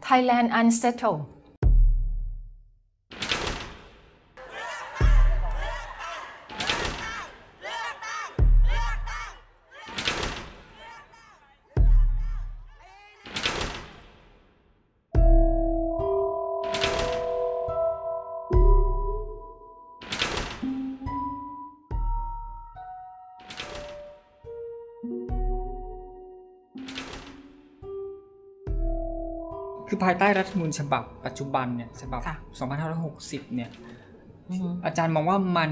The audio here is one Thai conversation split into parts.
Thailand unsettled ภายใต้รัฐธรรมนูญฉบับปัจจุบันเนี่ยฉบับ 2560เนี่ยอาจารย์มองว่ามัน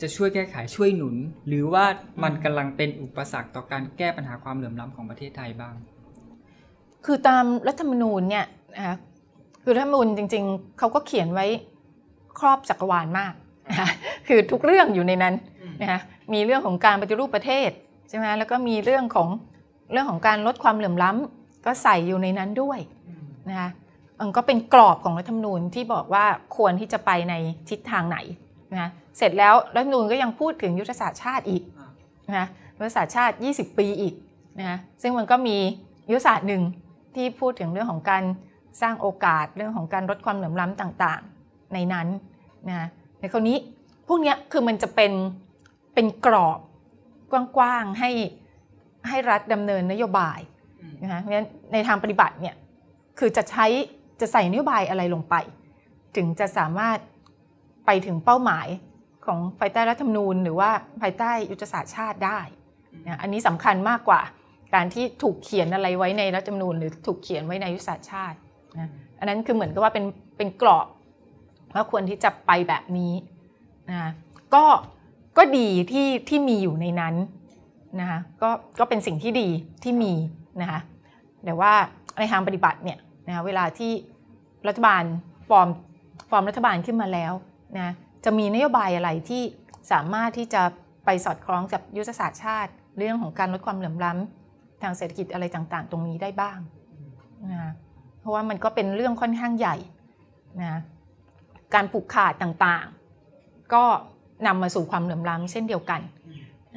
จะช่วยแก้ไขช่วยหนุน หรือว่ามันกำลังเป็นอุปสรรคต่อการแก้ปัญหาความเหลื่อมล้าของประเทศไทยบ้าง คือตามรัฐธรรมนูญเนี่ยนะคะคือรัฐธรรมนูญจริงๆ เขาก็เขียนไว้ครอบจักรวาลมากคคือทุกเรื่องอยู่ในนั้นนะคะมีเรื่องของการปฏิรูปประเทศใช่ไหมแล้วก็มีเรื่องของเรื่องของการลดความเหลื่อมล้ำก็ใส่อยู่ในนั้นด้วย นะคะมันก็เป็นกรอบของรัฐธรรมนูญที่บอกว่าควรที่จะไปในทิศทางไหนนะเสร็จแล้วรัฐธรรมนูญก็ยังพูดถึงยุทธศาสตร์ชาติอีกนะยุทธศาสตร์ชาติ 20 ปีอีกนะซึ่งมันก็มียุทธศาสตร์หนึ่งที่พูดถึงเรื่องของการสร้างโอกาสเรื่องของการลดความเหลื่อมล้ำต่างๆในนั้นนะในคราวนี้พวกนี้คือมันจะเป็นเป็นกรอบกว้างๆให้ให้รัฐดำเนินนโยบายนะคะเพราะฉะนั้นในทางปฏิบัติเนี่ย คือจะใช้ จะใส่นโยบายอะไรลงไป ถึงจะสามารถไปถึงเป้าหมายของภายใต้รัฐธรรมนูญหรือว่าภายใต้ยุทธศาสตร์ชาติได้นะ อันนี้สำคัญมากกว่าการที่ถูกเขียนอะไรไว้ในรัฐธรรมนูญหรือถูกเขียนไว้ในยุทธศาสตร์ชาตินะ อันนั้นคือเหมือนกับว่าเป็นเป็นกรอบว่าควรที่จะไปแบบนี้นะ ก็ก็ดีที่ที่มีอยู่ในนั้นนะคะก็ก็เป็นสิ่งที่ดีที่มีนะคะแต่ว่าในทางปฏิบัติเนี่ยนะคะเวลาที่รัฐบาลฟอร์มฟอร์มรัฐบาลขึ้นมาแล้วนะจะมีนโยบายอะไรที่สามารถที่จะไปสอดคล้องกับยุทธศาสตร์ชาติ เรื่องของการลดความเหลื่อมล้ำทางเศรษฐกิจอะไรต่างๆ ตรงนี้ได้บ้างนะเพราะว่ามันก็เป็นเรื่องค่อนข้างใหญ่นะการผูกขาดต่างๆ ก็นำมาสู่ความเหลื่อมล้ำเช่นเดียวกัน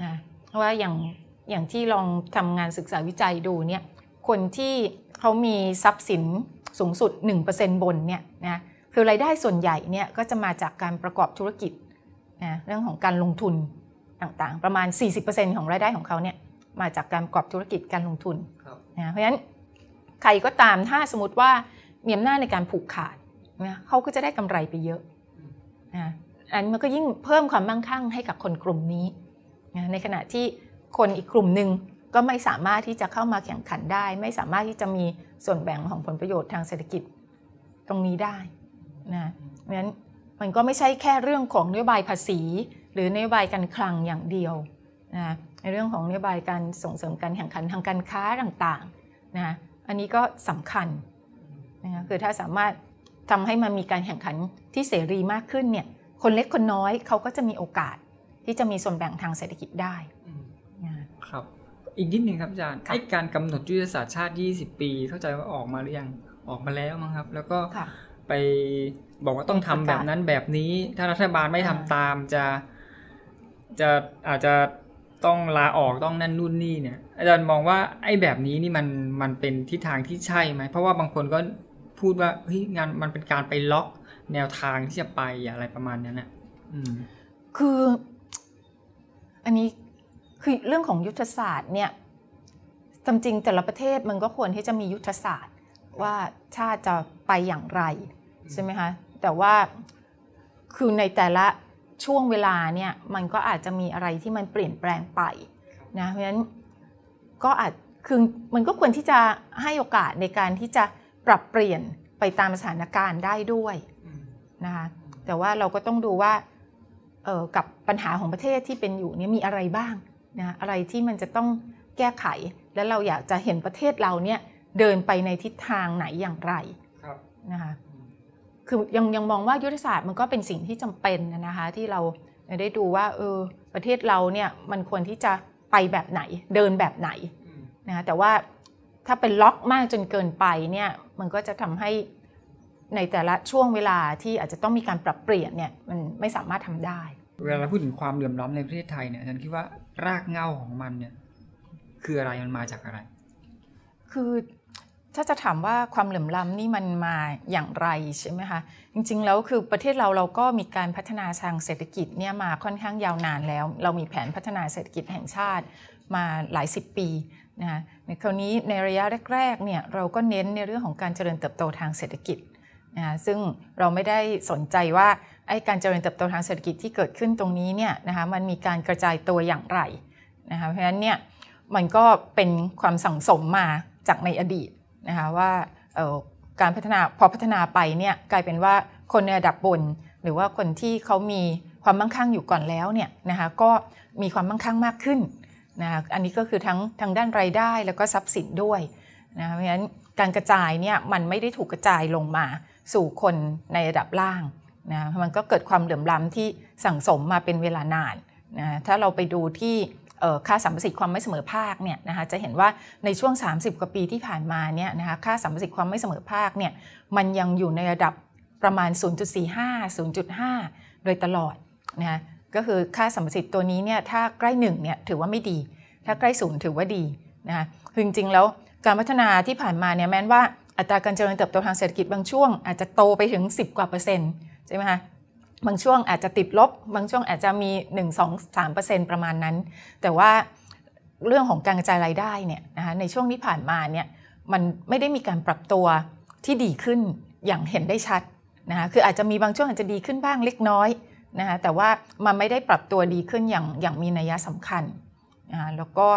นะเพราะว่าอย่างอย่างที่ลองทำงานศึกษาวิจัยดูเนี่ย คนที่เขามีทรัพย์สินสูงสุด 1%บนเนี่ยนะคือรายได้ส่วนใหญ่เนี่ยก็จะมาจากการประกอบธุรกิจนะเรื่องของการลงทุนต่างๆ ประมาณ 40%ของรายได้ของเขาเนี่ยมาจากการประกอบธุรกิจการลงทุนนะเพราะฉะนั้นใครก็ตามถ้าสมมติว่ามีอำนาจในการผูกขาดนะเขาก็จะได้กำไรไปเยอะนะอันมันก็ยิ่งเพิ่มความมั่งคั่งให้กับคนกลุ่มนี้นะในขณะที่คนอีกกลุ่มหนึ่งก็ไม่สามารถที่จะเข้ามาแข่งขันได้ ไม่สามารถที่จะมีส่วนแบ่งของผลประโยชน์ทางเศรษฐกิจตรงนี้ได้นะเพราะฉะนั้นมันก็ไม่ใช่แค่เรื่องของนโยบายภาษี หรือนโยบายการคลังอย่างเดียวนะในเรื่องของนโยบายการส่งเสริมการแข่งขันทางการค้าต่างๆนะอันนี้ก็สำคัญนะคือถ้าสามารถทำให้มันมีการแข่งขันที่เสรีมากขึ้นเนี่ยคนเล็กคนน้อยเขาก็จะมีโอกาสที่จะมีส่วนแบ่งทางเศรษฐกิจได้ครับ อีกนิดหนึ่งครับอาจารย์ไอการกำหนดยุทธศาสตร์ชาติ 20 ปีเข้าใจว่าออกมาหรือยัง ออกมาแล้วมั้งครับ แล้วก็ไปบอกว่าต้องทำแบบนั้นแบบนี้ ถ้ารัฐบาลไม่ทำตาม จะ จะอาจจะต้องลาออกต้องนั่นนู่นนี่เนี่ยอาจารย์มองว่าไอ้แบบนี้นี่มัน มันเป็นทิศทางที่ใช่ไหมเพราะว่าบางคนก็พูดว่าเฮ้ยงานมันเป็นการไปล็อกแนวทางที่จะไปอะไรประมาณนั้นนี่ะคือ อันนี้คือเรื่องของยุทธศาสตร์เนี่ยจำจริงแต่ละประเทศมันก็ควรที่จะมียุทธศาสตร์ว่าชาติจะไปอย่างไรใช่ไหมคะแต่ว่าคือในแต่ละช่วงเวลาเนี่ยมันก็อาจจะมีอะไรที่มันเปลี่ยนแปลงไปนะเพราะฉะนั้นก็อาจคือมันก็ควรที่จะให้โอกาสในการที่จะปรับเปลี่ยนไปตามสถานการณ์ได้ด้วยนะคะแต่ว่าเราก็ต้องดูว่ากับปัญหาของประเทศที่เป็นอยู่นี่มีอะไรบ้างนะอะไรที่มันจะต้องแก้ไข และเราอยากจะเห็นประเทศเราเนี่ยเดินไปในทิศทางไหนอย่างไรนะคะคือยังยังมองว่ายุทธศาสตร์มันก็เป็นสิ่งที่จำเป็นนะคะที่เราได้ดูว่าเออประเทศเราเนี่ยมันควรที่จะไปแบบไหนเดินแบบไหนนะแต่ว่าถ้าเป็นล็อกมากจนเกินไปเนี่ยมันก็จะทำให้ในแต่ละช่วงเวลาที่อาจจะต้องมีการปรับเปลี่ยนเนี่ยมันไม่สามารถทำได้ เวลาพูดถึงความเหลื่อมล้ำในประเทศไทยเนี่ยฉันคิดว่ารากเงาของมันเนี่ยคืออะไร มันมาจากอะไร คือถ้าจะถามว่าความเหลื่อมล้ำนี่มันมาอย่างไรใช่ไหมคะจริงๆแล้วคือประเทศเราเราก็มีการพัฒนาทางเศรษฐกิจเนี่ยมาค่อนข้างยาวนานแล้ว เรามีแผนพัฒนาเศรษฐกิจแห่งชาติมาหลายสิบปีนะคะในคราวนี้ในระยะแรกๆเนี่ยเราก็เน้นในเรื่องของการเจริญเติบโตทางเศรษฐกิจนะซึ่งเราไม่ได้สนใจว่าไอ้การเจริญเติบโตทางเศรษฐกิจที่เกิดขึ้นตรงนี้เนี่ยนะคะมันมีการกระจายตัวอย่างไรนะคะเพราะฉะนั้นเนี่ยมันก็เป็นความสั่งสมมาจากในอดีตนะคะว่าการพัฒนาพอพัฒนาไปเนี่ยกลายเป็นว่าคนในระดับบนหรือว่าคนที่เขามีความมั่งคั่งอยู่ก่อนแล้วเนี่ยนะคะก็มีความมั่งคั่งมากขึ้นนะคะอันนี้ก็คือทั้งทางด้านรายได้แล้วก็ทรัพย์สินด้วยนะคะเพราะฉะนั้นการกระจายเนี่ยมันไม่ได้ถูกกระจายลงมาสู่คนในระดับล่างนะมันก็เกิดความเหลื่อมล้ำที่สั่งสมมาเป็นเวลานานนะถ้าเราไปดูที่ค่าสัมประสิทธิ์ความไม่เสมอภาคเนี่ยนะคะ จะเห็นว่าในช่วง 30กว่าปีที่ผ่านมาเนี่ยนะคะ ค่าสัมประสิทธิ์ความไม่เสมอภาคเนี่ย มันยังอยู่ในระดับประมาณ 0.45 0.5โดยตลอดนะะก็คือค่าสัมประสิทธิ์ตัวนี้เนี่ยถ้าใกล้หนึ่งเนี่ยถือว่าไม่ดี ถ้าใกล้ศูนย์ถือว่าดีนะคือจริงๆ แล้วการพัฒนาที่ผ่านมาเนี่ยแม้ว่าอัตราการเจริญเติบโตทางเศรษฐกิจบางช่วงอาจจะโตไปถึง 10กว่าเปอร์เซ็นต์ใช่ไหมคะบางช่วงอาจจะติดลบ บางช่วงอาจจะมี1 2 3 ประมาณนั้น แต่ว่าเรื่องของการกระจายรายได้เนี่ยนะคะในช่วงที่ผ่านมาเนี่ยมันไม่ได้มีการปรับตัวที่ดีขึ้นอย่างเห็นได้ชัดนะคะคืออาจจะมีบางช่วงอาจจะดีขึ้นบ้างเล็กน้อยนะคะแต่ว่ามันไม่ได้ปรับตัวดีขึ้นอย่างอย่างมีนัยสำคัญนะคะแล้วก็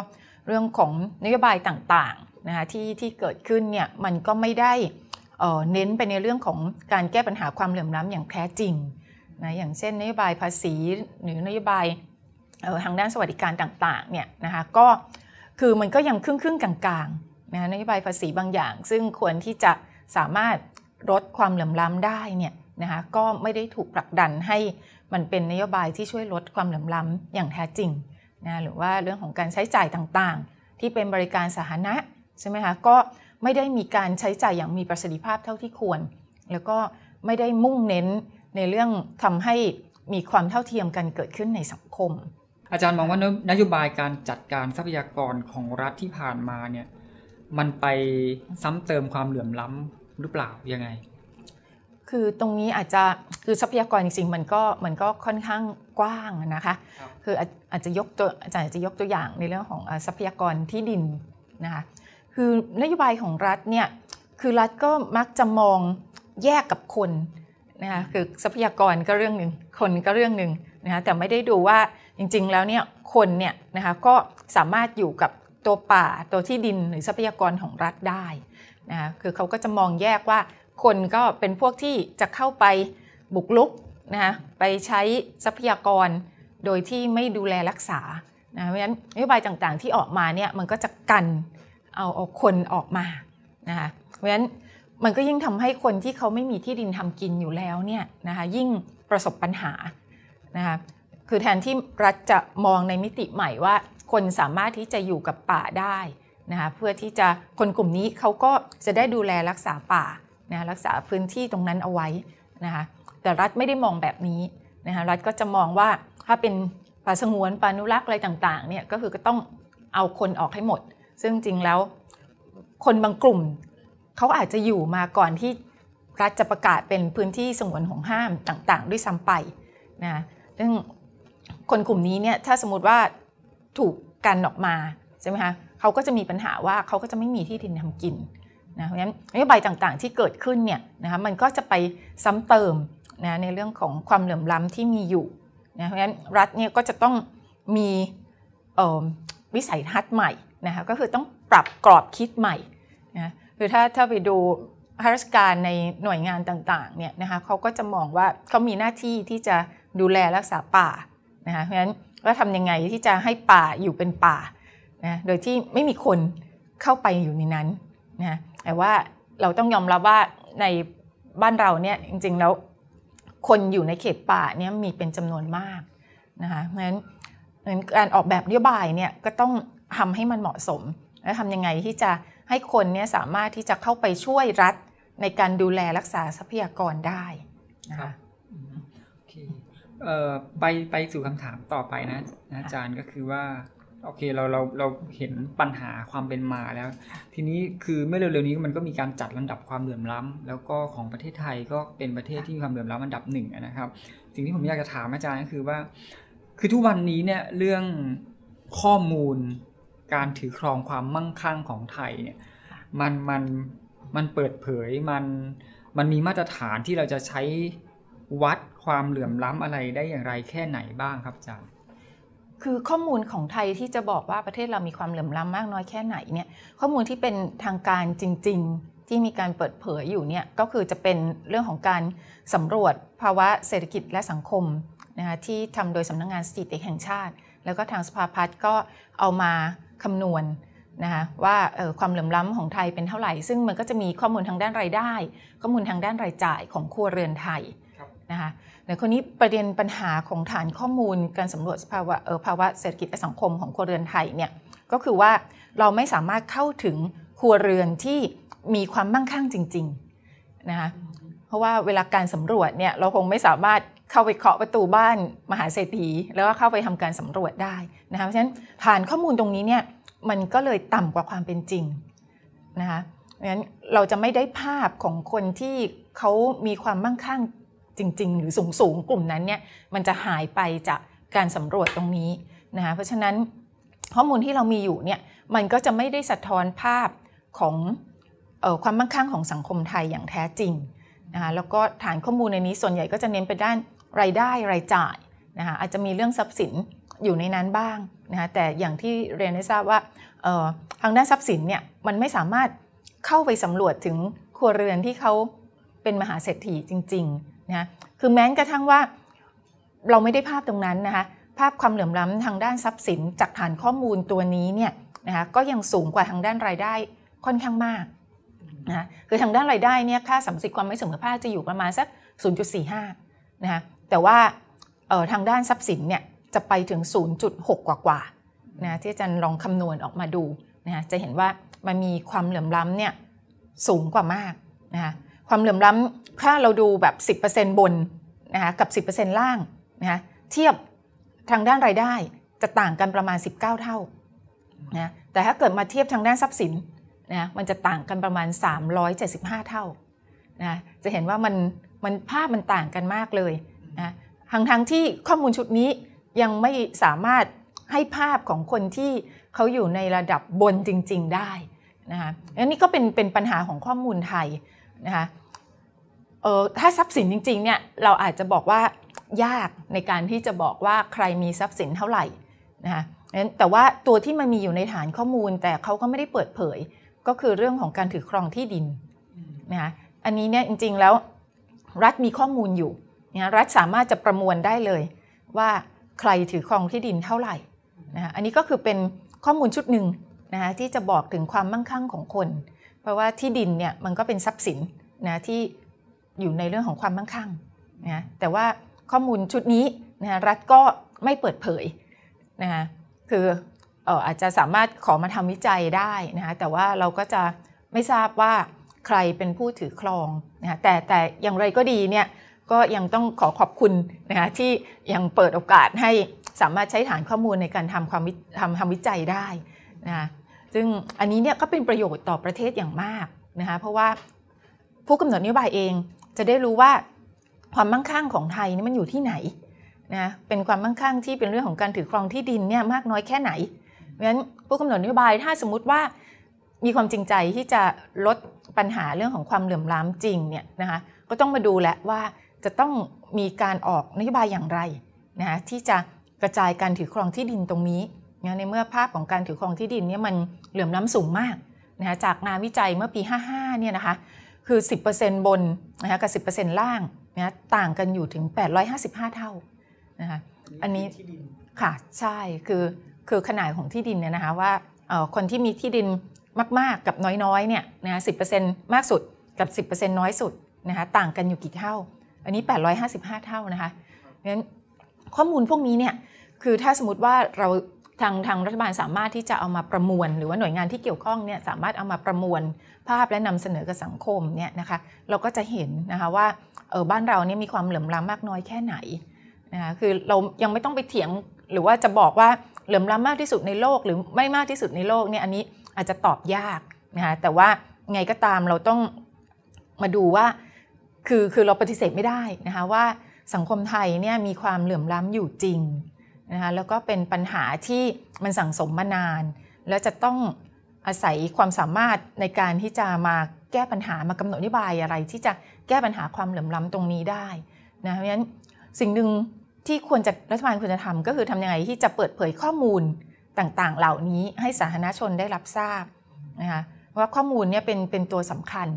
เรื่องของนโยบายต่างๆนะคะที่ที่เกิดขึ้นเนี่ยมันก็ไม่ได้เน้นไปในเรื่องของการแก้ปัญหาความเหลื่อมล้ำอย่างแท้จริงนะ อย่างเช่นนโยบายภาษีหรือนโยบายทางด้านสวัสดิการต่างๆเนี่ยนะคะก็ คือมันก็ยังครึ่งๆกลางๆนะนโยบายภาษีบางอย่าง ซึ่งควรที่จะสามารถลดความเหลื่อมล้ำได้เนี่ยนะคะก็ไม่ได้ถูกผลักดันให้มันเป็นนโยบายที่ช่วยลดความเหลื่อมล้ำอย่างแท้จริงนะหรือว่าเรื่องของการใช้จ่ายต่างๆ ที่เป็นบริการสาธารณะใช่ไหมคะก็ไม่ได้มีการใช้จ่ายอย่างมีประสิทธิภาพเท่าที่ควร แล้วก็ไม่ได้มุ่งเน้นในเรื่องทำให้มีความเท่าเทียมกันเกิดขึ้นในสังคม อาจารย์มองว่านโยบายการจัดการทรัพยากรของรัฐที่ผ่านมาเนี่ยมันไปซ้ำเติมความเหลื่อมล้ำหรือเปล่ายังไง คือตรงนี้อาจจะคือทรัพยากรจริงๆมันก็มันก็ค่อนข้างกว้างนะคะคืออาจจะยกตัวอาจารย์จะยกตัวอย่างในเรื่องของทรัพยากรที่ดินนะคะคือนโยบายของรัฐเนี่ย คือรัฐก็มักจะมองแยกกับคนนะคะ คือทรัพยากรก็เรื่องหนึ่งคนก็เรื่องหนึ่งนะคะ แต่ไม่ได้ดูว่าจริง ๆ แล้วเนี่ย คนเนี่ยนะคะ ก็สามารถอยู่กับตัวป่าตัวที่ดินหรือทรัพยากรของรัฐได้นะคะ คือเขาก็จะมองแยกว่าคนก็เป็นพวกที่จะเข้าไปบุกลุกนะคะ ไปใช้ทรัพยากรโดยที่ไม่ดูแลรักษานะเพราะฉะนั้นนโยบายต่างๆ ที่ออกมาเนี่ยมันก็จะกันเอาเอาคนออกมา นะคะ เพราะฉะนั้น มันก็ยิ่งทำให้คนที่เขาไม่มีที่ดินทำกินอยู่แล้วเนี่ยนะคะ ยิ่งประสบปัญหา นะคะ คือแทนที่รัฐจะมองในมิติใหม่ว่า คนสามารถที่จะอยู่กับป่าได้นะคะ เพื่อที่จะคนกลุ่มนี้เขาก็จะได้ดูแลรักษาป่านะรักษาพื้นที่ตรงนั้นเอาไว้นะคะ แต่รัฐไม่ได้มองแบบนี้นะคะ รัฐก็จะมองว่า ถ้าเป็นป่าสงวน ป่านุรักษ์อะไรต่างๆเนี่ย ก็คือก็ต้องเอาคนออกให้หมดซึ่งจริงแล้วคนบางกลุ่มเขาอาจจะอยู่มาก่อนที่รัฐจะประกาศเป็นพื้นที่สงวนของห้ามต่างๆ ด้วยซ้ำไปนะ ซึ่งคนกลุ่มนี้เนี่ยถ้าสมมติว่าถูกกันออกมาใช่ไหมคะเขาก็จะมีปัญหาว่าเขาก็จะไม่มีที่ดินทำกินนะ เพราะฉะนั้นนโยบายต่างๆ ที่เกิดขึ้นเนี่ยนะคะมันก็จะไปซ้ำเติมนะในเรื่องของความเหลื่อมล้ำที่มีอยู่นะ เพราะฉะนั้นรัฐเนี่ยก็จะต้องมีวิสัยทัศน์ใหม่นะคะก็คือต้องปรับกรอบคิดใหม่นะคือถ้าถ้าไปดูข้าราชการในหน่วยงานต่าง ๆเนี่ยนะคะเขาก็จะมองว่าเขามีหน้าที่ที่จะดูแลรักษาป่านะคะเพราะฉะนั้นก็ทำยังไงที่จะให้ป่าอยู่เป็นป่านะโดยที่ไม่มีคนเข้าไปอยู่ในนั้นนะแต่ว่าเราต้องยอมรับว่าในบ้านเราเนี่ยจริง ๆ แล้ว คนอยู่ในเขตป่าเนี่ยมีเป็นจำนวนมากนะคะเพราะฉะนั้นการออกแบบนโยบายเนี่ยก็ต้องทำให้มันเหมาะสม และทำยังไงที่จะให้คนเนี่ยสามารถที่จะเข้าไปช่วยรัฐในการดูแลรักษาทรัพยากรได้นะคะไปไปสู่คำถามต่อไปนะอาจารย์ก็คือว่า โอเคเราเราเราเห็นปัญหาความเป็นมาแล้ว ทีนี้คือเมื่อเร็วๆนี้มันก็มีการจัดลำดับความเหลื่อมล้ำ แล้วก็ของประเทศไทยก็เป็นประเทศที่มีความเหลื่อมล้ำอันดับหนึ่งนะครับ สิ่งที่ผมอยากจะถามอาจารย์ก็คือว่า คือทุกวันนี้เนี่ยเรื่องข้อมูลการถือครองความมั่งคั่งของไทยเนี่ยมันมันมันเปิดเผยมันมันมีมาตรฐานที่เราจะใช้วัดความเหลื่อมล้ำอะไรได้อย่างไรแค่ไหนบ้างครับอาจารย์คือข้อมูลของไทยที่จะบอกว่าประเทศเรามีความเหลื่อมล้ำมากน้อยแค่ไหนเนี่ยข้อมูลที่เป็นทางการจริงๆที่มีการเปิดเผยอยู่เนี่ยก็คือจะเป็นเรื่องของการสำรวจภาวะเศรษฐกิจและสังคมนะคะที่ทำโดยสำนักงงานสถิติแห่งชาติ แล้วก็ทางสภาพัฒน์ก็เอามาคำนวณนะคะว่าความเหลื่อมล้ำของไทยเป็นเท่าไหร่ซึ่งมันก็จะมีข้อมูลทางด้านรายได้ ข้อมูลทางด้านรายจ่ายของครัวเรือนไทยนะคะแต่คนนี้ประเด็นปัญหาของฐานข้อมูลการสำรวจภาวะภาวะเศรษฐกิจและสังคมของครัวเรือนไทยเนี่ยก็คือว่าเราไม่สามารถเข้าถึงครัวเรือนที่มีความมั่งคั่งจริงๆนะคะเพราะว่าเวลาการสำรวจเนี่ยเราคงไม่สามารถเข้าไปเคาะประตูบ้านมหาเศรษฐีแล้วก็เข้าไปทำการสำรวจได้ นะคะเพราะฉะนั้นผ่านข้อมูลตรงนี้เนี่ยมันก็เลยต่ำกว่าความเป็นจริงนะคะเพราะฉะนั้นเราจะไม่ได้ภาพของคนที่เขามีความมั่งคั่งจริง ๆ หรือสูงสูงกลุ่มนั้นเนี่ยมันจะหายไปจากการสำรวจตรงนี้นะคะเพราะฉะนั้นข้อมูลที่เรามีอยู่เนี่ยมันก็จะไม่ได้สะท้อนภาพของออความมั่งคั่งของสังคมไทยอย่างแท้จริงนะคะแล้วก็ฐานข้อมูลในนี้ส่วนใหญ่ก็จะเน้นไปด้านรายได้รายจ่ายนะคะอาจจะมีเรื่องทรัพย์สินอยู่ในนั้นบ้างนะคะแต่อย่างที่เรียนได้ทราบว่า ทางด้านทรัพย์สินเนี่ยมันไม่สามารถเข้าไปสำรวจถึงครัวเรือนที่เขาเป็นมหาเศรษฐีจริงๆนะคือแม้กระทั่งว่าเราไม่ได้ภาพตรงนั้นนะคะภาพความเหลื่อมล้ำทางด้านทรัพย์สินจากฐานข้อมูลตัวนี้เนี่ยนะคะก็ยังสูงกว่าทางด้านรายได้ค่อนข้างมากนะคือทางด้านรายได้เนี่ยค่าสัมสิทธิ์ความไม่เสมอภาคจะอยู่ประมาณสัก 0.45 นะคะแต่ว่าทางด้านทรัพย์สินเนี่ยจะไปถึง 0.6 กว่ากว่านะที่อาจารย์ลองคำนวณออกมาดูนะจะเห็นว่ามันมีความเหลื่อมล้ำเนี่ยสูงกว่ามากนะคะความเหลื่อมล้ำถ้าเราดูแบบ 10%บนนะคะกับ 10%ล่างนะะเทียบทางด้านรายได้จะต่างกันประมาณ 19 เท่านะแต่ถ้าเกิดมาเทียบทางด้านทรัพย์สินนะมันจะต่างกันประมาณ 375 เท่านะจะเห็นว่ามันมันภาพมันต่างกันมากเลยะทั้งทั้งที่ข้อมูลชุดนี้ยังไม่สามารถให้ภาพของคนที่เขาอยู่ในระดับบนจริงๆได้นะคะอันนี้ก็เป็นเป็นปัญหาของข้อมูลไทยนะคะเออถ้าทรัพย์สินจริงๆเนี่ยเราอาจจะบอกว่ายากในการที่จะบอกว่าใครมีทรัพย์สินเท่าไหร่นะคะแต่ว่าตัวที่มันมีอยู่ในฐานข้อมูลแต่เขาก็ไม่ได้เปิดเผย ก็คือเรื่องของการถือครองที่ดินนะคะอันนี้เนี่ยจริงๆแล้วรัฐมีข้อมูลอยู่นะรัฐสามารถจะประมวลได้เลยว่าใครถือครองที่ดินเท่าไหร่นะอันนี้ก็คือเป็นข้อมูลชุดหนึ่งนะที่จะบอกถึงความมั่งคั่งของคน เพราะว่าที่ดินเนี่ยมันก็เป็นทรัพย์สินนะที่อยู่ในเรื่องของความมั่งคั่งนะแต่ว่าข้อมูลชุดนี้นะรัฐก็ไม่เปิดเผยนะคืออาจจะสามารถขอมาทำวิจัยได้นะคะแต่ว่าเราก็จะไม่ทราบว่าใครเป็นผู้ถือครองนะแต่แต่อย่างไรก็ดีเนี่ยก็ยังต้องขอขอบคุณนะคะที่ยังเปิดโอกาสให้สามารถใช้ฐานข้อมูลในการทำความทำทำวิจัยได้นะคะซึ่งอันนี้เนี่ยก็เป็นประโยชน์ต่อประเทศอย่างมากนะคะเพราะว่าผู้กำหนดนโยบายเองจะได้รู้ว่า ความมั่งคั่งของไทยนี่มันอยู่ที่ไหนนะเป็นความมั่งคั่งที่เป็นเรื่องของการถือครองที่ดินเนี่ยมากน้อยแค่ไหนเพราะฉะนั้นผู้กำหนดนโยบายถ้าสมมติว่ามีความจริงใจที่จะลดปัญหาเรื่องของความเหลื่อมล้ำจริงเนี่ยนะคะก็ต้องมาดูแหละว่าจะต้องมีการออกนโยบายอย่างไรนะฮะที่จะกระจายการถือครองที่ดินตรงนี้นะในเมื่อภาพของการถือครองที่ดินเนี่ยมันเหลื่อมล้ำสูงมากนะฮะจากงานวิจัยเมื่อปี55เนี่ยนะคะคือ10%บนนะฮะกับ 10%ล่างนะต่างกันอยู่ถึง 855 เท่านะคะอันนี้ค่ะใช่คือคือขนาดของที่ดินเนี่ยนะคะว่าคนที่มีที่ดินมาก ๆ กับน้อยๆเนี่ยนะสิมากสุดกับ 10%น้อยสุดนะคะต่างกันอยู่กี่เท่าอันนี้ 855 เท่านะคะเพราะฉะนั้นข้อมูลพวกนี้เนี่ย คือถ้าสมมติว่าเราทางทางรัฐบาลสามารถที่จะเอามาประมวล หรือว่าหน่วยงานที่เกี่ยวข้องเนี่ย สามารถเอามาประมวลภาพและนำเสนอกับสังคมเนี่ยนะคะ เราก็จะเห็นนะคะว่า เออบ้านเราเนี่ยมีความเหลื่อมล้ำมากน้อยแค่ไหนนะคะ คือเรายังไม่ต้องไปเถียง หรือว่าจะบอกว่า เหลื่อมล้ำมากที่สุดในโลก หรือไม่มากที่สุดในโลกเนี่ย อันนี้อาจจะตอบยากนะคะ แต่ว่าไงก็ตามเราต้องมาดูว่าคือคือเราปฏิเสธไม่ได้นะคะว่าสังคมไทยเนี่ยมีความเหลื่อมล้ำอยู่จริงนะคะแล้วก็เป็นปัญหาที่มันสั่งสมมานาน แล้วจะต้องอาศัยความสามารถในการที่จะมาแก้ปัญหามากำหนดนโยบายอะไร ที่จะแก้ปัญหาความเหลื่อมล้ำตรงนี้ได้นะเพราะฉะนั้นสิ่งหนึ่งที่ควรจะรัฐบาลควรจะทำก็คือทำยังไงที่จะเปิดเผยข้อมูลต่างๆ เหล่านี้ให้สาธารณชนได้รับทราบนะคะว่าข้อมูลเนี่ยเป็นเป็นตัวสำคัญ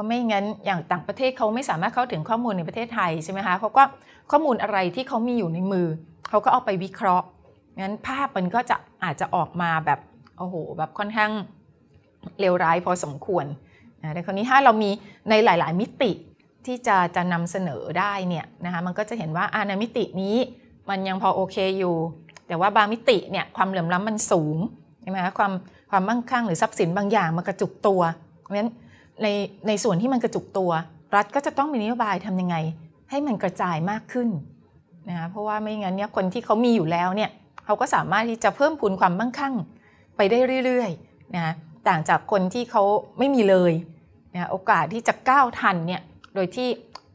พราะไม่งั้นอย่างต่างประเทศเขาไม่สามารถเข้าถึงข้อมูลในประเทศไทยใช่ไหมคะเขาก็ข้อมูลอะไรที่เขามีอยู่ในมือ เขาก็เอาไปวิเคราะห์งั้นภาพมันก็จะอาจจะออกมาแบบโอ้โหแบบค่อนข้างเลวร้ายพอสมควรนะแต่คราวนี้ถ้าเรามีในหลายๆ มิติที่จะจะนำเสนอได้เนี่ยนะคะมันก็จะเห็นว่าอาในมิตินี้ มันยังพอโอเคอยู่ แต่ว่าบางมิติเนี่ยความเหลื่อมล้ำมันสูงใช่ไหมคะความความมั่งคั่งหรือทรัพย์สินบางอย่างมากระจุกตัวเพราะฉะนั้นในในส่วนที่มันกระจุกตัวรัฐก็จะต้องมีนโยบายทำยังไง ให้มันกระจายมากขึ้นนะคะเพราะว่าไม่งั้นเนี่ยคนที่เขามีอยู่แล้วเนี่ยเขาก็สามารถที่จะเพิ่มพูนความมั่งคั่งไปได้เรื่อยๆนะต่างจากคนที่เขาไม่มีเลยนะโอกาสที่จะก้าวทันเนี่ยโดยที่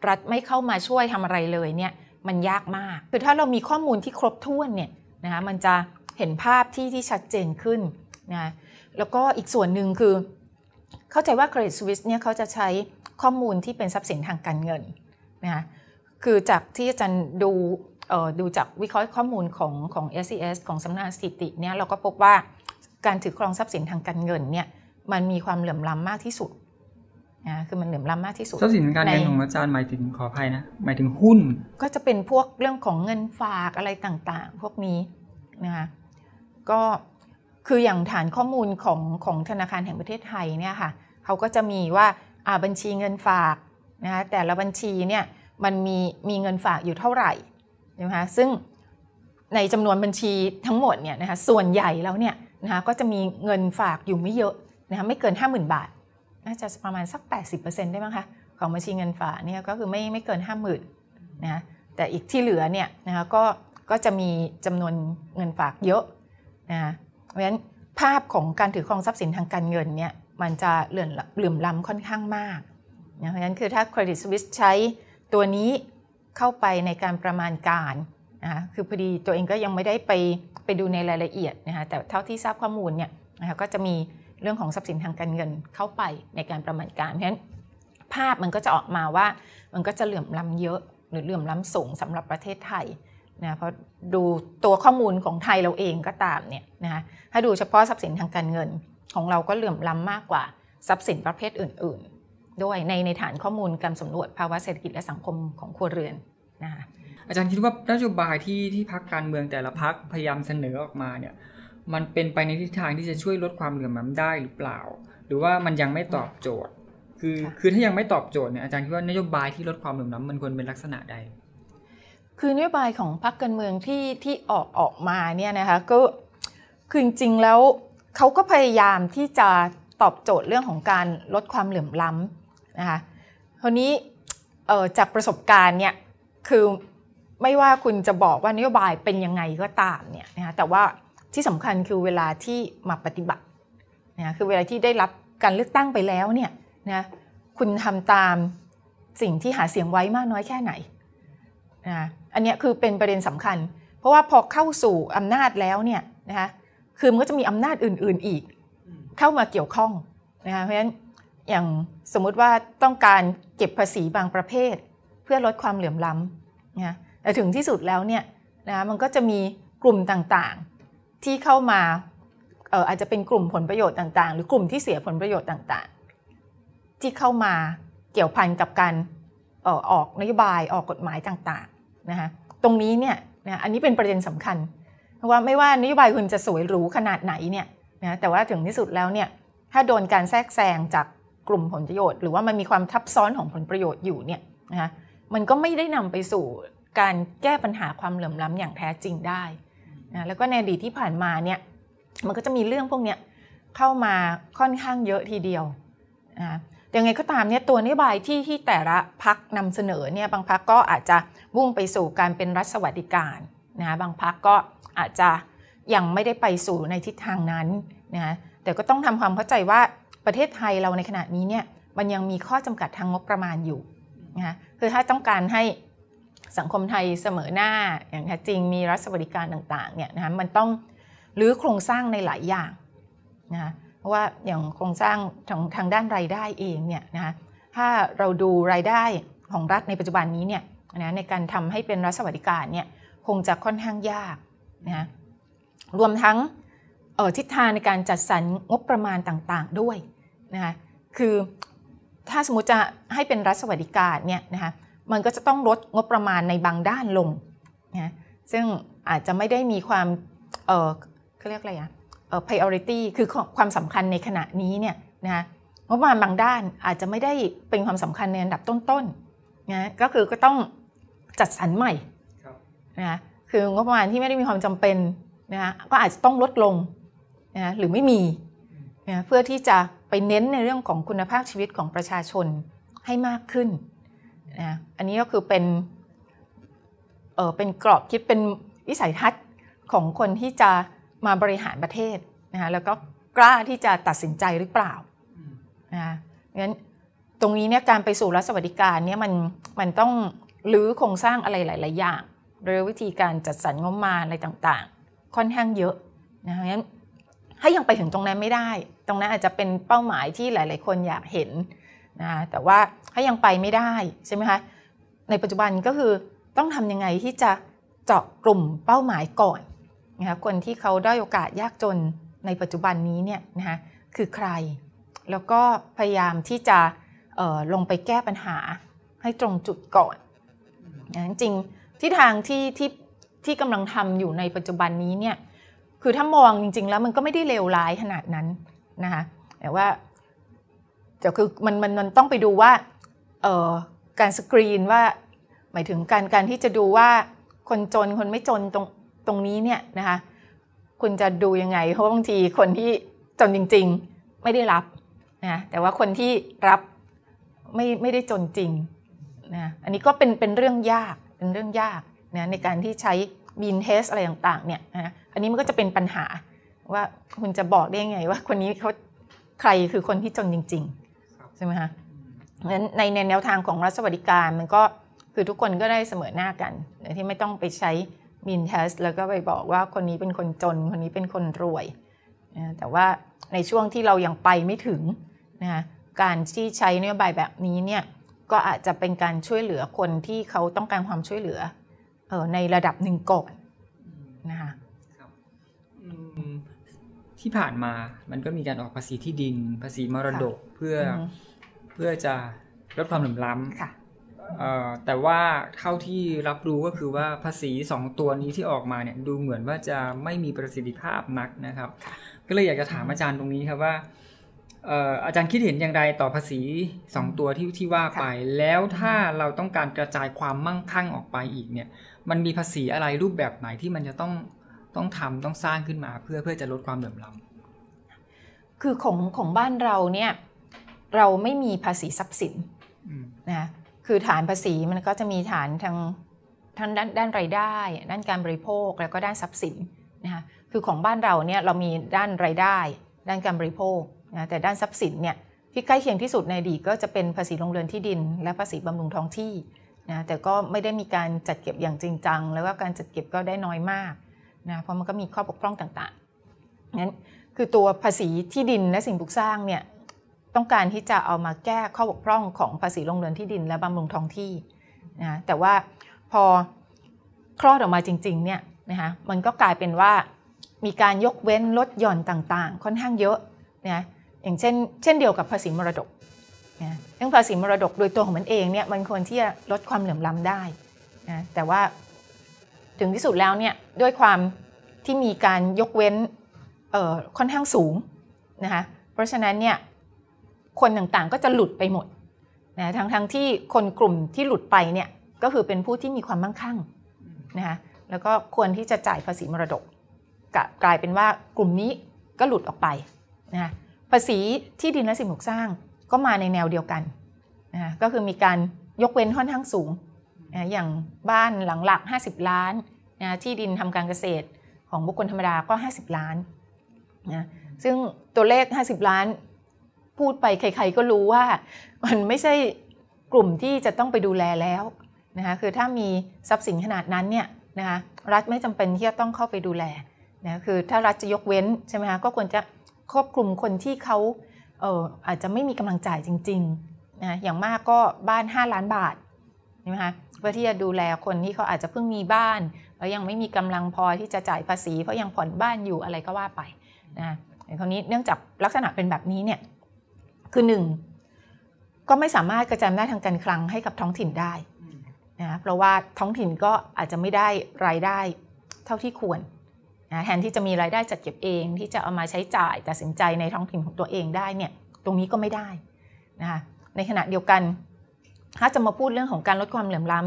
รัฐไม่เข้ามาช่วยทำอะไรเลยเนี่ยมันยากมากคือถ้าเรามีข้อมูลที่ครบถ้วนเนี่ยนะคะมันจะเห็นภาพที่ที่ชัดเจนขึ้นนะแล้วก็อีกส่วนหนึ่งคือเข้าใจว่าเครดิตสวิสเนี่ยเขาจะใช้ข้อมูลที่เป็นทรัพย์สินทางการเงินนะคะ คือจากที่อาจารย์ดูดูจากวิเคราะห์ข้อมูลของของ s อ s ของสำนักสถิติเนี่ยเราก็พบว่าการถือครองทรัพย์สินทางการเงินเนี่ยมันมีความเหลื่อมล้ำมากที่สุดนะคือมันเหลื่อมล้ำมากที่สุด ทรัพย์สินทางการเงินของอาจารย์หมายถึงขออภัยนะหมายถึงหุ้น ก็จะเป็นพวกเรื่องของเงินฝากอะไรต่างๆ พวกนี้นะคะ ก็คืออย่างฐานข้อมูลของของธนาคารแห่งประเทศไทยเนี่ยค่ะเขาก็จะมีว่าบัญชีเงินฝากนะคะแต่ละบัญชีเนี่ยมันมีมีเงินฝากอยู่เท่าไหร่นะคะซึ่งในจำนวนบัญชีทั้งหมดเนี่ยนะคะส่วนใหญ่แล้วเนี่ยนะคะก็จะมีเงินฝากอยู่ไม่เยอะนะคะไม่เกิน 50,000บาทน่าจะประมาณสัก 80%ได้ไหมคะ ของบัญชีเงินฝากเนี่ยก็คือไม่ไม่เกิน 50,000นะแต่อีกที่เหลือเนี่ยนะคะก็ก็จะมีจำนวนเงินฝากเยอะนะเพราะฉะนั้นภาพของการถือครองทรัพย์สินทางการเงินเนี่ยมันจะเหลื่อมล้ำค่อนข้างมาก เพราะฉะนั้นคือถ้า Credit Suisse ใช้ตัวนี้เข้าไปในการประมาณการนะคะคือพอดีตัวเองก็ยังไม่ได้ไปไปดูในรายละเอียดนะคะแต่เท่าที่ทราบข้อมูลเนี่ยนะคะก็จะมีเรื่องของทรัพย์สินทางการเงินเข้าไปในการประมาณการเพราะฉะนั้นภาพมันก็จะออกมาว่ามันก็จะเหลื่อมล้ำเยอะ หรือเหลื่อมล้ำสูงสำหรับประเทศไทยนะเพราะดูตัวข้อมูลของไทยเราเองก็ตามเนี่ยนะคะถ้าดูเฉพาะทรัพย์สินทางการเงินของเราก็เหลื่อมล้ำมากกว่า ทรัพย์สินประเภทอื่น ๆ ด้วยในในฐานข้อมูลการสำรวจภาวะเศรษฐกิจและสังคมของครัวเรือนนะคะอาจารย์คิดว่านโยบายที่ที่พักการเมืองแต่ละพักพยายามเสนอออกมาเนี่ยมันเป็นไปในทิศทางที่จะช่วยลดความเหลื่อมล้ำได้หรือเปล่า หรือว่ามันยังไม่ตอบโจทย์ คือคือถ้ายังไม่ตอบโจทย์เนี่ยอาจารย์คิดว่านโยบายที่ลดความเหลื่อมล้ำมันควรเป็นลักษณะใด คือนโยบายของพรรคการเมืองที่ที่ออกออกมาเนี่ยนะคะก็คือจริงๆแล้วเขาก็พยายามที่จะตอบโจทย์เรื่องของการลดความเหลื่อมล้ำนะคะทีนี้จากประสบการณ์เนี่ยคือไม่ว่าคุณจะบอกว่านโยบายเป็นยังไงก็ตามเนี่ยนะคะแต่ว่าที่สำคัญคือเวลาที่มาปฏิบัตินะคือเวลาที่ได้รับการเลือกตั้งไปแล้วเนี่ยนะคุณทำตามสิ่งที่หาเสียงไว้มากน้อยแค่ไหนนะอันนี้คือเป็นประเด็นสำคัญ เพราะว่าพอเข้าสู่อำนาจแล้วเนี่ยนะคะคือมันก็จะมีอำนาจอื่นๆอีก เข้ามาเกี่ยวข้องนะคะเพราะฉะนั้นอย่างสมมุติว่าต้องการเก็บภาษีบางประเภทเพื่อลดความเหลื่อมล้ำนะแต่ถึงที่สุดแล้วเนี่ยนะมันก็จะมีกลุ่มต่างๆที่เข้ามาเอออาจจะเป็นกลุ่มผลประโยชน์ต่างๆ หรือกลุ่มที่เสียผลประโยชน์ต่างๆ ที่เข้ามาเกี่ยวพันกับการออกนโยบายออกกฎหมายต่างๆนะคะตรงนี้เนี่ยนะอันนี้เป็นประเด็นสำคัญราะว่าไม่ว่านโยบายคุณจะสวยหรูขนาดไหนเนี่ยนะแต่ว่าถึงที่สุดแล้วเนี่ยถ้าโดนการแทรกแซงจากกลุ่มผลประโยชน์หรือว่ามันมีความทับซ้อนของผลประโยชน์อยู่เนี่ยนะคะมันก็ไม่ได้นำไปสู่การแก้ปัญหาความเหลื่อมล้ำอย่างแท้จริงได้นะแล้วก็ในอดีตที่ผ่านมาเนี่ยมันก็จะมีเรื่องพวกเนี้ยเข้ามาค่อนข้างเยอะทีเดียวนะยังไงก็ตามเนี่ยตัวนโยบายที่ที่แต่ละพักนำเสนอเนี่ยบางพักก็อาจจะมุ่งไปสู่การเป็นรัฐสวัสดิการนะบางพักก็อาจจะยังไม่ได้ไปสู่ในทิศทางนั้นนะแต่ก็ต้องทำความเข้าใจว่าประเทศไทยเราในขณะนี้เนี่ย มันยังมีข้อจำกัดทางงบประมาณอยู่นะคือถ้าต้องการให้สังคมไทยเสมอหน้า อย่างแท้จริงมีรัฐสวัสดิการต่างๆเนี่ยนะมันต้องรื้อโครงสร้างในหลายอย่างนะเพราะว่าอย่างโครงสร้างทางทางด้านรายได้เองเนี่ยนะถ้าเราดูรายได้ของรัฐในปัจจุบันนี้เนี่ยนะในการทำให้เป็นรัฐสวัสดิการเนี่ย คงจะค่อนข้างยากนะรวมทั้งทิศทางในการจัดสรรงบประมาณต่างๆด้วยนะคะคือถ้าสมมติจะให้เป็นรัฐสวัสดิการเนี่ยนะคะ มันก็จะต้องลดงบประมาณในบางด้านลงนะซึ่งอาจจะไม่ได้มีความเขาเรียกอะไรอะเออ priority คือความสำคัญในขณะนี้เนี่ยนะะงบประมาณบางด้านอาจจะไม่ได้เป็นความสำคัญในอันดับต้นๆนะก็คือก็ต้องจัดสรรใหม่นะคืองบประมาณที่ไม่ได้มีความจำเป็นนะคะก็อาจจะต้องลดลงนะหรือไม่มีนะเพื่อที่จะไปเน้นในเรื่องของคุณภาพชีวิตของประชาชนให้มากขึ้นนะอันนี้ก็คือเป็นเออเป็นกรอบคิดเป็นวิสัยทัศน์ของคนที่จะมาบริหารประเทศนะคะแล้วก็กล้าที่จะตัดสินใจหรือเปล่านะงั้นตรงนี้เนี่ยการไปสู่รัฐสวัสดิการเนี่ยมันมันต้องรื้อโครงสร้างอะไรหลายๆอย่างหรือวิธีการจัดสรรงบมาอะไรต่างๆ ค่อนข้างเยอะนะคะงั้นถ้ายังไปถึงตรงนั้นไม่ได้ ตรงนั้นอาจจะเป็นเป้าหมายที่หลายๆ คนอยากเห็น นะ แต่ว่าถ้ายังไปไม่ได้ ใช่ไหมคะ ในปัจจุบันก็คือต้องทำยังไงที่จะเจาะกลุ่มเป้าหมายก่อนนะคะคนที่เขาได้โอกาสยากจนในปัจจุบันนี้เนี่ยนะคะคือใคร แล้วก็พยายามที่จะลงไปแก้ปัญหาให้ตรงจุดก่อนนะจริงทิศทางที่ที่ที่กำลังทำอยู่ในปัจจุบันนี้เนี่ย คือถ้ามองจริง ๆ แล้วมันก็ไม่ได้เลวร้ายขนาดนั้นนะคะแต่ว่าแต่คือมันมันมันต้องไปดูว่า เอ่อ การสกรีนว่า หมายถึงการการที่จะดูว่า คนจนคนไม่จนตรงตรงนี้เนี่ยนะคะ คุณจะดูยังไง เพราะบางทีคนที่จนจริง ๆไม่ได้รับ นะแต่ว่าคนที่รับไม่ไม่ได้จนจริง นะ อันนี้ก็เป็นเป็นเรื่องยากเป็นเรื่องยากนะในการที่ใช้บีนเทสอะไรต่างๆเนี่ยนะ อันนี้มันก็จะเป็นปัญหาว่าคุณจะบอกได้ยังไง ว่าคนนี้เขาใครคือคนที่จนจริงๆใช่ไหมคะเพราะฉะนั้นในแนวทางของรัฐสวัสดิการมันก็คือทุกคนก็ได้เสมอหน้ากันที่ไม่ต้องไปใช้บีนเทสแล้วก็ไปบอกว่าคนนี้เป็นคนจนคนนี้เป็นคนรวยนะแต่ว่าในช่วงที่เรายังไปไม่ถึงนะคะการที่ใช้นโยบายแบบนี้เนี่ยก็อาจจะเป็นการช่วยเหลือคนที่เขาต้องการความช่วยเหลือออในระดับหนึ่งก่อนนะคะที่ผ่านมา มันก็มีการออกภาษีที่ดินภาษีมรดกเพื่อเพื่อจะลดความเหลื่อมล้ำแต่ว่าเท่าที่รับรู้ก็คือว่าภาษีสองตัวนี้ที่ออกมาเนี่ยดูเหมือนว่าจะไม่มีประสิทธิภาพนักนะครับ ก็เลยอยากจะถามอาจารย์ตรงนี้ครับว่าอาจารย์คิดเห็นอย่างไรต่อภาษีสองตัวที่ที่ว่าไป แล้วถ้าเราต้องการกระจายความมั่งคั่งออกไปอีกเนี่ย มันมีภาษีอะไรรูปแบบไหนที่มันจะต้องต้องทำต้องสร้างขึ้นมาเพื่อเพื่อจะลดความเหลื่อมล้ำคือของของบ้านเราเนี่ยเราไม่มีภาษีทรัพย์สินนะ คือฐานภาษีมันก็จะมีฐานทางทางด้านด้านรายได้ ด้านการบริโภค แล้วก็ด้านทรัพย์สินนะคะคือของบ้านเราเนี่ยเรามีด้านรายได้ ด้านการบริโภคนะแต่ด้านทรัพย์สินเนี่ยที่ใกล้เคียงที่สุดในอดีตก็จะเป็นภาษีโรงเรือนที่ดิน และภาษีบำรุงท้องที่นะแต่ก็ไม่ได้มีการจัดเก็บอย่างจริงจังแล้วก็การจัดเก็บก็ได้น้อยมากนะเพราะมันก็มีข้อบกพร่องต่างๆนั้นคือตัวภาษีที่ดินและสิ่งปลูกสร้างเนี่ยต้องการที่จะเอามาแก้ข้อบกพร่องของภาษีโรงเรือนที่ดินและบำรุงท้องที่นะแต่ว่าพอคลอดออกมาจริงๆเนี่ยนะคะมันก็กลายเป็นว่ามีการยกเว้นลดหย่อนต่างๆ ค่อนข้างเยอะนะอย่างเช่นเช่นเดียวกับภาษีมรดกนะเรื่องภาษีมรดกโดยตัวของมันเองเนี่ยมันควรที่จะลดความเหลื่อมล้าได้นะแต่ว่าถึงที่สุดแล้วเนี่ยด้วยความที่มีการยกเว้นค่อนข้างสูงนะคะเพราะฉะนั้นเนี่ยคนต่างๆก็จะหลุดไปหมดนะทั้งๆทที่คนกลุ่มที่หลุดไปเนี่ยก็คือเป็นผู้ที่มีความมั่งคั่งนะคะแล้วก็ควรที่จะจ่ายภาษีมรดกกลายเป็นว่ากลุ่มนี้ก็หลุดออกไปนะะภาษีที่ดินและสิ่งปลูกสร้างก็มาในแนวเดียวกันนะก็คือมีการยกเว้นค่อนข้างสูงนะอย่างบ้านหลังหลัก 50 ล้านนะที่ดินทำการเกษตรของบุคคลธรรมดาก็ 50 ล้านนะซึ่งตัวเลข 50 ล้านพูดไปใครๆก็รู้ว่ามันไม่ใช่กลุ่มที่จะต้องไปดูแลแล้วนะคะคือถ้ามีทรัพย์สินขนาดนั้นเนี่ยนะคะรัฐไม่จำเป็นที่จะต้องเข้าไปดูแลนะคือถ้ารัฐจะยกเว้นใช่ไหมคะก็ควรจะครอบคลุมคนที่เขาเอออาจจะไม่มีกำลังจ่ายจริงๆนะอย่างมากก็บ้าน 5 ล้านบาทนะคะเพื่อที่จะดูแลคนที่เขาอาจจะเพิ่งมีบ้าน แล้วยังไม่มีกำลังพอที่จะจ่ายภาษีเพราะยังผ่อนบ้านอยู่อะไรก็ว่าไปนะคราวนี้เนื่องจากลักษณะเป็นแบบนี้เนี่ยคือหนึ่งก็ไม่สามารถกระจายได้ทางการคลังให้กับท้องถิ่นได้นะเพราะว่าท้องถิ่นก็อาจจะไม่ได้รายได้เท่าที่ควรแทนที่จะมีรายได้จัดเก็บเอง ที่จะเอามาใช้จ่ายตัดสินใจในท้องถิ่นของตัวเองได้เนี่ยตรงนี้ก็ไม่ได้นะคะในขณะเดียวกันถ้าจะมาพูดเรื่องของการลดความเหลื่อมล้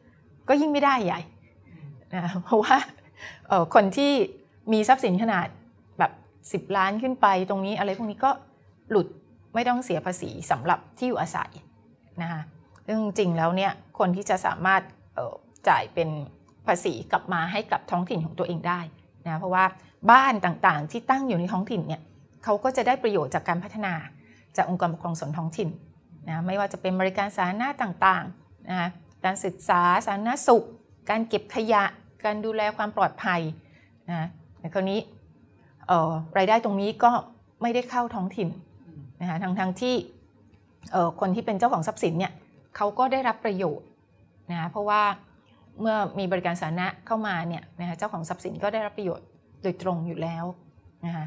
ำ ก็ยิ่งไม่ได้ใหญ่นะเพราะว่าคนที่มีทรัพย์สินขนาดแบบ 10 ล้านขึ้นไป ตรงนี้อะไรพวกนี้ก็หลุดไม่ต้องเสียภาษีสำหรับที่อยู่อาศัยนะคะซึ่งจริงแล้วเนี่ยคนที่จะสามารถจ่ายเป็นภาษีกลับมาให้กับท้องถิ่นของตัวเองได้ะเพราะว่าบ้านต่างๆที่ตั้งอยู่ในท้องถิ่นเนี่ยเขาก็จะได้ประโยชน์จากการพัฒนาจากองค์กรปกครองส่วนท้องถิ่นนะไม่ว่าจะเป็นบริการสาธารณะต่างๆนะการศึกษาสาธารณสุขการเก็บขยะ การดูแลความปลอดภัยนะต่คราวนี้รายได้ตรงนี้ก็ไม่ได้เข้าท้องถิ่นนะคะทั้งทที่คนที่เป็นเจ้าของทรัพย์สินเนี่ยเขาก็ได้รับประโยชน์นะเพราะว่าเมื่อมีบริการสาธารณะเข้ามาเนี่ยนะคะเจ้าของทรัพย์สินก็ได้รับประโยชน์โดยตรงอยู่แล้วนะคะ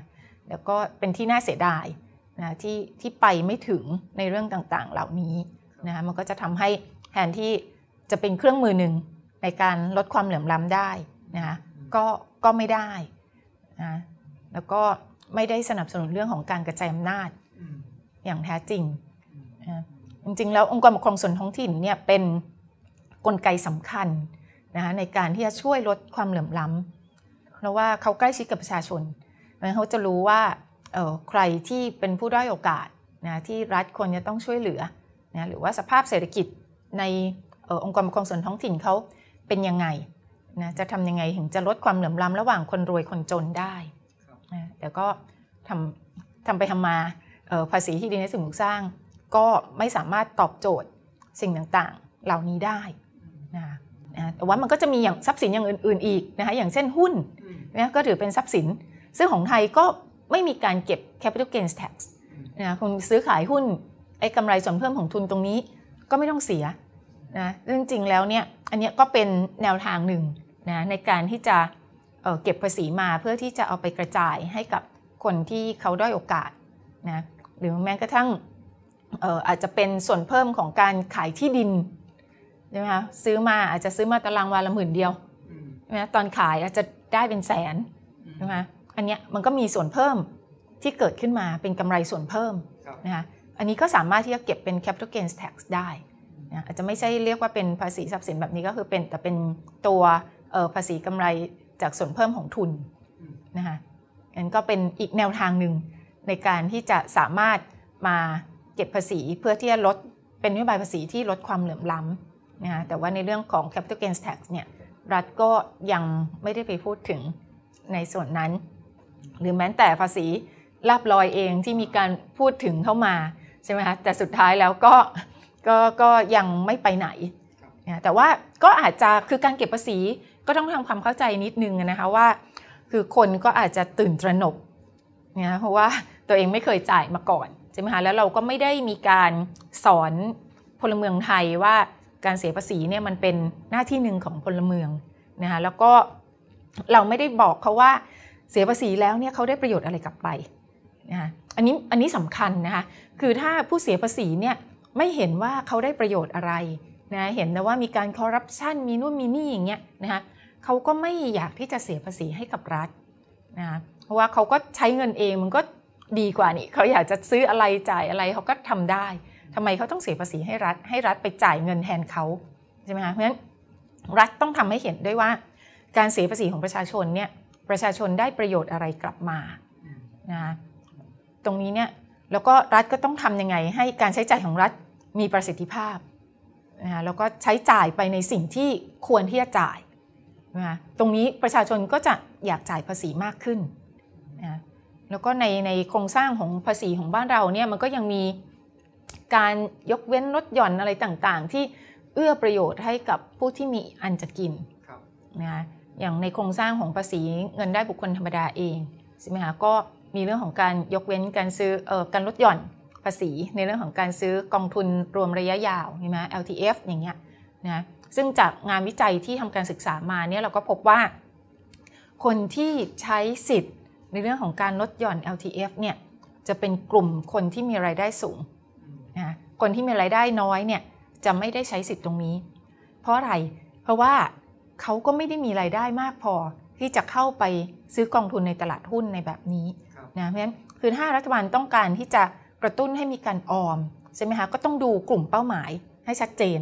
แล้วก็เป็นที่น่าเสียดายนะที่ที่ไปไม่ถึงในเรื่องต่างๆเหล่านี้นะคะมันก็จะทำให้แทนที่จะเป็นเครื่องมือหนึ่งในการลดความเหลื่อมล้าได้นะคะก็ก็ไม่ได้นะแล้วก็ไม่ได้สนับสนุนเรื่องของการกระจายอำนาจอย่างแท้จริงนะจริงๆแล้วองค์กรปกครองส่วนท้องถิ่นเนี่ยเป็นกลไกสำคัญนะคะในการที่จะช่วยลดความเหลื่อมล้ำเพราะว่าเขาใกล้ชิดกับประชาชน เขาจะรู้ว่าใครที่เป็นผู้ด้อยโอกาสนะที่รัฐควรจะต้องช่วยเหลือนะหรือว่าสภาพเศรษฐกิจในอองค์กรปกครองส่วนท้องถิ่นเขาเป็นยังไงนะจะทำยังไงถึงจะลดความเหลื่อมล้ำระหว่างคนรวยคนจนได้นะแต่ก็ทำทำไปทำมาภาษีที่ดินและสิ่งปลูกสร้าง ก็ไม่สามารถตอบโจทย์สิ่งต่างๆ เหล่านี้ได้นะคะแต่ว่ามันก็จะมีอย่างทรัพย์สินอย่างอื่นๆ อีกนะคะอย่างเช่นหุ้นนะก็ถือเป็นทรัพย์สิน ซึ่งของไทยก็ไม่มีการเก็บ capital gains tax นะคุณซื้อขายหุ้นไอ้กำไรส่วนเพิ่มของทุนตรงนี้ก็ไม่ต้องเสียนะซึ่งจริงแล้วเนี่ยอันนี้ก็เป็นแนวทางหนึ่งนะในการที่จะเเก็บภาษีมาเพื่อที่จะเอาไปกระจายให้กับคนที่เขาด้อยโอกาสนะหรือแม้กระทั่งอออาจจะเป็นส่วนเพิ่มของการขายที่ดินใช่ไหมคะซื้อมาอาจจะซื้อมาตารางวาละหมื่นเดียวใช่ไหมตอนขายอาจจะได้เป็นแสน ใช่ไหมอันเนี้ยมันก็มีส่วนเพิ่มที่เกิดขึ้นมาเป็นกำไรส่วนเพิ่มนะคะอันนี้ก็สามารถที่จะเก็บเป็น capital gains tax ได้นะอาจจะไม่ใช่เรียกว่าเป็นภาษีทรัพย์สินแบบนี้ก็คือเป็นแต่เป็นตัวภาษีกำไรจากส่วนเพิ่มของทุนนะคะงั้นก็เป็นอีกแนวทางหนึ่งในการที่จะสามารถมาเก็บภาษีเพื่อที่จะลดเป็นนโยบายภาษีที่ลดความเหลื่อมล้ำนะคะแต่ว่าในเรื่องของ capital gains tax เนี่ย รัฐก็ยังไม่ได้ไปพูดถึงในส่วนนั้น หรือแม้แต่ภาษีลาบลอยเองที่มีการพูดถึงเข้ามา ใช่ไหมคะแต่สุดท้ายแล้วก็ก็ก็ยังไม่ไปไหนนะแต่ว่าก็อาจจะคือการเก็บภาษีก็ต้องทำความเข้าใจนิดนึงนะคะว่า คือคนก็อาจจะตื่นตระหนกนะเพราะว่าตัวเองไม่เคยจ่ายมาก่อนใช่ไหมคะแล้วเราก็ไม่ได้มีการสอนพลเมืองไทยว่าการเสียภาษีเนี่ยมันเป็นหน้าที่หนึ่งของพลเมืองนะคะแล้วก็เราไม่ได้บอกเขาว่าเสียภาษีแล้วเนี่ยเขาได้ประโยชน์อะไรกลับไปนะคะอันนี้อันนี้สำคัญนะคะคือถ้าผู้เสียภาษีเนี่ยไม่เห็นว่าเขาได้ประโยชน์อะไรนะเห็นแต่ว่ามีการคอร์รัปชันมีนู่นมีนี่อย่างเงี้ยนะคะเขาก็ไม่อยากที่จะเสียภาษีให้กับรัฐนะเพราะว่าเขาก็ใช้เงินเองมันก็ดีกว่านี่เขาอยากจะซื้ออะไรจ่ายอะไรเขาก็ทำได้ทำไมเขาต้องเสียภาษีให้รัฐให้รัฐไปจ่ายเงินแทนเขาใช่ไหมคะ เพราะฉะนั้นรัฐต้องทำให้เห็นด้วยว่า การเสียภาษีของประชาชนเนี่ยประชาชนได้ประโยชน์อะไรกลับมานะตรงนี้เนี่ยแล้วก็รัฐก็ต้องทํำยังไงให้การใช้จ่ายของรัฐมีประสิทธิภาพนะแล้วก็ใช้จ่ายไปในสิ่งที่ควรที่จะจ่ายนะตรงนี้ประชาชนก็จะอยากจ่ายภาษีมากขึ้นนะแล้วก็ในในโครงสร้างของภาษีของบ้านเราเนี่ยมันก็ยังมีการยกเว้นลดหย่อนอะไรต่างๆที่เอื้อประโยชน์ให้กับผู้ที่มีอันจะกินนะอย่างในโครงสร้างของภาษีเงินได้บุคคลธรรมดาเองใช่ไหมคะ ก็มีเรื่องของการยกเว้นการซื้อออการลดหย่อนภาษี ในเรื่องของการซื้อกองทุนรวมระยะยาวใช่ไหม LTF อย่างเงี้ยนะ ซึ่งจากงานวิจัยที่ทำการศึกษามาเนี่ยเราก็พบว่า คนที่ใช้สิทธิ์ในเรื่องของการลดหย่อน LTF เนี่ยจะเป็นกลุ่มคนที่มีไรายได้สูงนะคนที่มีรายได้น้อยเนี่ยจะไม่ได้ใช้สิทธิ์ตรงนี้ เพราะอะไรเพราะว่าเขาก็ไม่ได้มีรายได้มากพอที่จะเข้าไปซื้อกองทุนในตลาดหุ้นในแบบนี้นะเพราะฉะนั้นคือถ้ารัฐบาลต้องการที่จะกระตุ้นให้มีการออมใช่ไหมคะก็ต้องดูกลุ่มเป้าหมายให้ชัดเจน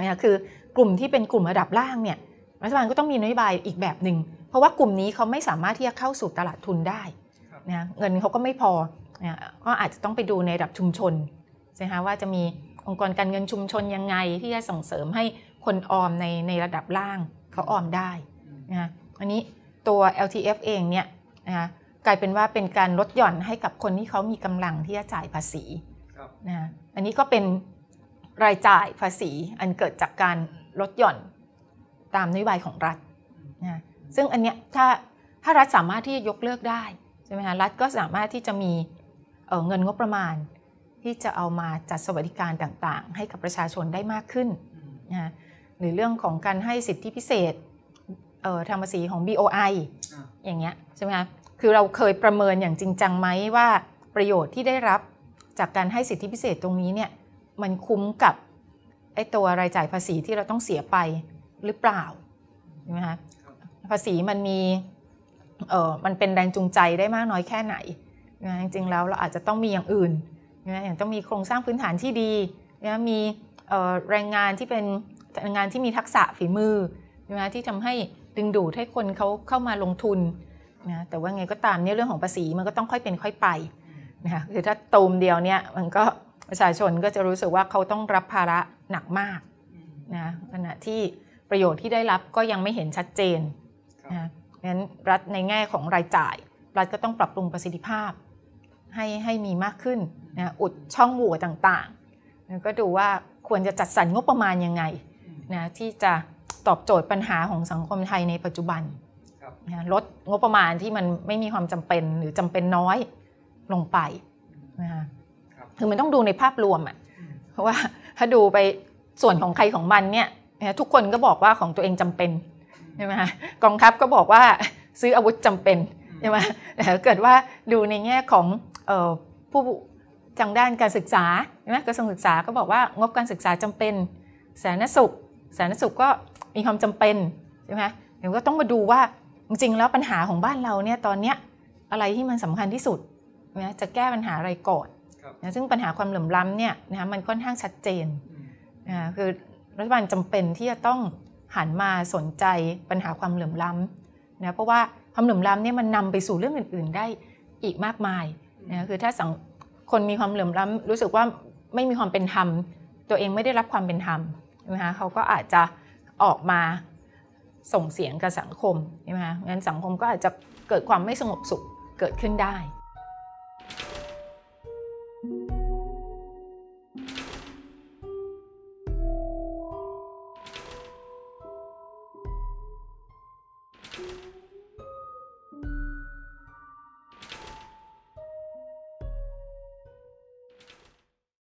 นะคะคือกลุ่มที่เป็นกลุ่มระดับล่างเนี่ยรัฐบาลก็ต้องมีนโยบายอีกแบบหนึ่งเพราะว่ากลุ่มนี้เขาไม่สามารถที่จะเข้าสู่ตลาดทุนได้นะเงินเขาก็ไม่พอนะก็อาจจะต้องไปดูในระดับชุมชนหมคะว่าจะมีองค์กรการเงินชุมชนยังไงที่จะส่งเสริมให้คนออมในในระดับล่างเขาออมได้นะคะอันนี้ตัว LTF เองเนี่ยนะคะกลายเป็นว่าเป็นการลดหย่อนให้กับคนที่เขามีกำลังที่จะจ่ายภาษีนะอันนี้ก็เป็นรายจ่ายภาษีอันเกิดจากการลดหย่อนตามนโยบายของรัฐนะซึ่งอันเนี้ยถ้าถ้ารัฐสามารถที่จะยกเลิกได้ใช่ไหมคะรัฐก็สามารถที่จะมีเเงินงบประมาณที่จะเอามาจัดสวัสดิการต่างๆ ให้กับประชาชนได้มากขึ้นนะ หรือเรื่องของการให้สิทธิพิเศษทางภาษีของ BOI อย่างเงี้ยใช่ไหมคะ คือเราเคยประเมินอย่างจริง จังไหมว่าประโยชน์ที่ได้รับจากการให้สิทธิพิเศษตรงนี้เนี่ยมันคุ้มกับ ไอตัวรายจ่ายภาษีที่เราต้องเสียไปหรือเปล่าใช่ไหมคะ ภาษีมันมีเออมันเป็นแรงจูงใจได้มากน้อยแค่ไหนนะจริงๆแล้วเราอาจจะต้องมีอย่างอื่นนะอย่างต้องมีโครงสร้างพื้นฐานที่ดีนะมีแรงงานที่เป็นแรงงานที่มีทักษะฝีมือนะที่ทำให้ดึงดูดให้คนเขาเข้ามาลงทุนนะแต่ว่าไงก็ตามเนี่ยเรื่องของภาษีมันก็ต้องค่อยเป็นค่อยไปนะคือถ้าตูมเดียวเนี่ยมันก็ประชาชนก็จะรู้สึกว่าเขาต้องรับภาระหนักมากนะขณะที่ประโยชน์ที่ได้รับก็ยังไม่เห็นชัดเจนนะนั้นรัฐในแง่ของรายจ่ายรัฐก็ต้องปรับปรุงประสิทธิภาพให้ให้มีมากขึ้นนะอุดช่องโหว่ต่างๆ้วก็ดูว่าควรจะจัดสรรงบประมาณยังไงนะที่จะตอบโจทย์ปัญหาของสังคมไทยในปัจจุบันนะลดงบประมาณที่มันไม่มีความจำเป็นหรือจำเป็นน้อยลงไปนะคคือมันต้องดูในภาพรวมอะว่าถ้าดูไปส่วนของใครของมันเนี่ยทุกคนก็บอกว่าของตัวเองจำเป็นใช่ไหมะกองทัพก็บอกว่าซื้ออาวุธจำเป็นใช่ไหมแต่เกิดว่าดูในแง่ของผู้ทางด้านการศึกษาใช่ไหมกระทรวงศึกษาก็บอกว่างบการศึกษาจำเป็นสาธารณสุขสาธารณสุขก็มีความจำเป็นใช่ไหมเดี๋ยวก็ต้องมาดูว่าจริงๆแล้วปัญหาของบ้านเราเนี่ยตอนเนี้ยอะไรที่มันสำคัญที่สุดนะจะแก้ปัญหาอะไรก่อนนะซึ่งปัญหาความเหลื่อมล้ำเนี่ยนะมันค่อนข้างชัดเจนนะคือรัฐบาลจำเป็นที่จะต้องหันมาสนใจปัญหาความเหลื่อมล้ำนะเพราะว่า ความเหลื่อมล้ำเนี่ยมันนำไปสู่เรื่องอื่นๆ ได้อีกมากมายนะคือถ้าสังคนมีความเหลื่อมล้ารู้สึกว่าไม่มีความเป็นธรรมตัวเองไม่ได้รับความเป็นธรรมนะคะเขาก็อาจจะออกมาส่งเสียงกับสังคมใช่ไหมคะงั้นสังคมก็อาจจะเกิดความไม่สงบสุขเกิดขึ้นได้